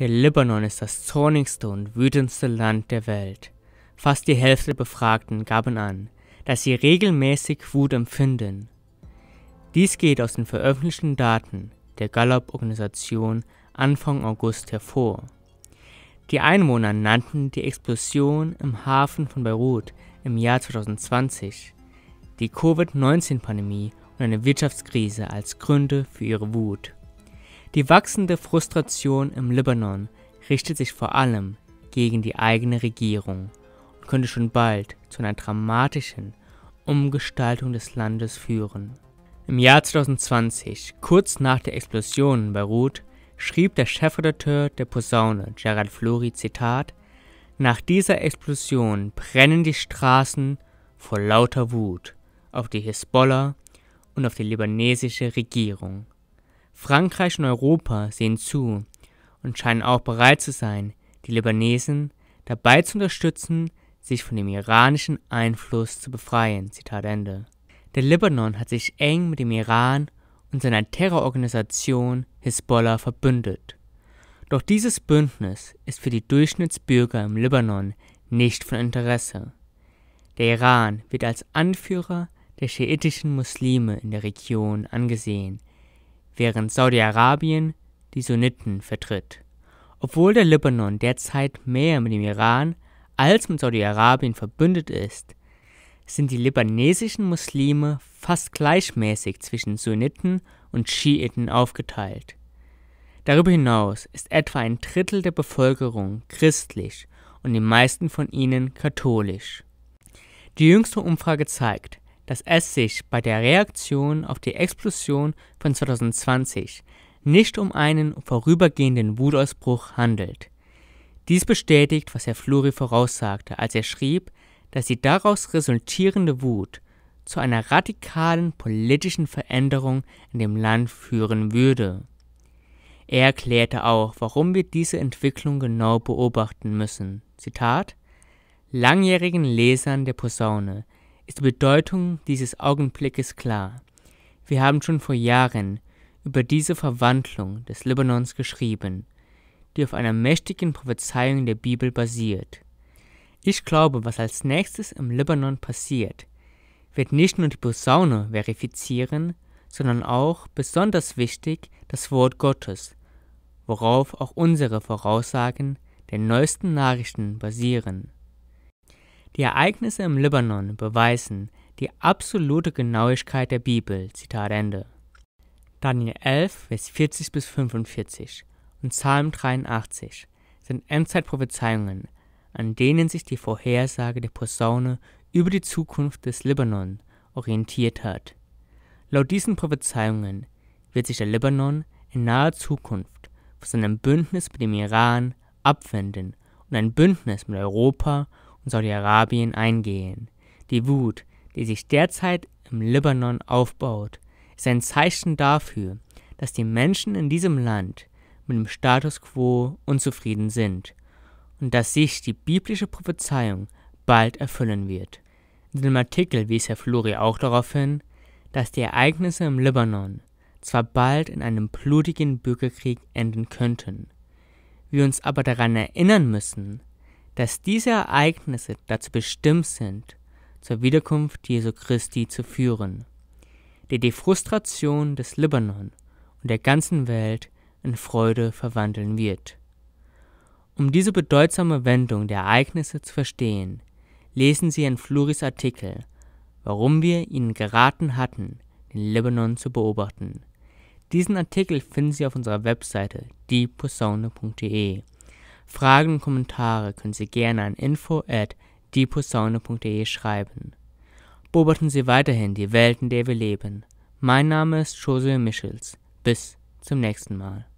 Der Libanon ist das zornigste und wütendste Land der Welt. Fast die Hälfte der Befragten gaben an, dass sie regelmäßig Wut empfinden. Dies geht aus den veröffentlichten Daten der Gallup-Organisation Anfang August hervor. Die Einwohner nannten die Explosion im Hafen von Beirut im Jahr 2020, die Covid-19-Pandemie und eine Wirtschaftskrise als Gründe für ihre Wut. Die wachsende Frustration im Libanon richtet sich vor allem gegen die eigene Regierung und könnte schon bald zu einer dramatischen Umgestaltung des Landes führen. Im Jahr 2020, kurz nach der Explosion in Beirut, schrieb der Chefredakteur der Posaune, Gerald Flori, Zitat, Nach dieser Explosion brennen die Straßen vor lauter Wut auf die Hisbollah und auf die libanesische Regierung. Frankreich und Europa sehen zu und scheinen auch bereit zu sein, die Libanesen dabei zu unterstützen, sich von dem iranischen Einfluss zu befreien. Zitat Ende. Der Libanon hat sich eng mit dem Iran und seiner Terrororganisation Hisbollah verbündet. Doch dieses Bündnis ist für die Durchschnittsbürger im Libanon nicht von Interesse. Der Iran wird als Anführer der schiitischen Muslime in der Region angesehen, während Saudi-Arabien die Sunniten vertritt. Obwohl der Libanon derzeit mehr mit dem Iran als mit Saudi-Arabien verbündet ist, sind die libanesischen Muslime fast gleichmäßig zwischen Sunniten und Schiiten aufgeteilt. Darüber hinaus ist etwa ein Drittel der Bevölkerung christlich und die meisten von ihnen katholisch. Die jüngste Umfrage zeigt, dass es sich bei der Reaktion auf die Explosion von 2020 nicht um einen vorübergehenden Wutausbruch handelt. Dies bestätigt, was Herr Flori voraussagte, als er schrieb, dass die daraus resultierende Wut zu einer radikalen politischen Veränderung in dem Land führen würde. Er erklärte auch, warum wir diese Entwicklung genau beobachten müssen. Zitat: Langjährigen Lesern der Posaune ist die Bedeutung dieses Augenblickes klar. Wir haben schon vor Jahren über diese Verwandlung des Libanons geschrieben, die auf einer mächtigen Prophezeiung der Bibel basiert. Ich glaube, was als nächstes im Libanon passiert, wird nicht nur die Posaune verifizieren, sondern auch, besonders wichtig, das Wort Gottes, worauf auch unsere Voraussagen der neuesten Nachrichten basieren. Die Ereignisse im Libanon beweisen die absolute Genauigkeit der Bibel. Zitat Ende. Daniel 11, Vers 40 bis 45 und Psalm 83 sind Endzeitprophezeiungen, an denen sich die Vorhersage der Posaune über die Zukunft des Libanon orientiert hat. Laut diesen Prophezeiungen wird sich der Libanon in naher Zukunft von seinem Bündnis mit dem Iran abwenden und ein Bündnis mit Europa und Saudi-Arabien eingehen. Die Wut, die sich derzeit im Libanon aufbaut, ist ein Zeichen dafür, dass die Menschen in diesem Land mit dem Status quo unzufrieden sind und dass sich die biblische Prophezeiung bald erfüllen wird. In dem Artikel wies Herr Flori auch darauf hin, dass die Ereignisse im Libanon zwar bald in einem blutigen Bürgerkrieg enden könnten, wir uns aber daran erinnern müssen, dass diese Ereignisse dazu bestimmt sind, zur Wiederkunft Jesu Christi zu führen, der die Frustration des Libanon und der ganzen Welt in Freude verwandeln wird. Um diese bedeutsame Wendung der Ereignisse zu verstehen, lesen Sie in Fluris Artikel, warum wir Ihnen geraten hatten, den Libanon zu beobachten. Diesen Artikel finden Sie auf unserer Webseite dieposaune.de Fragen und Kommentare können Sie gerne an info info@dieposaune.de schreiben. Beobachten Sie weiterhin die Welt, in der wir leben. Mein Name ist José Michels. Bis zum nächsten Mal.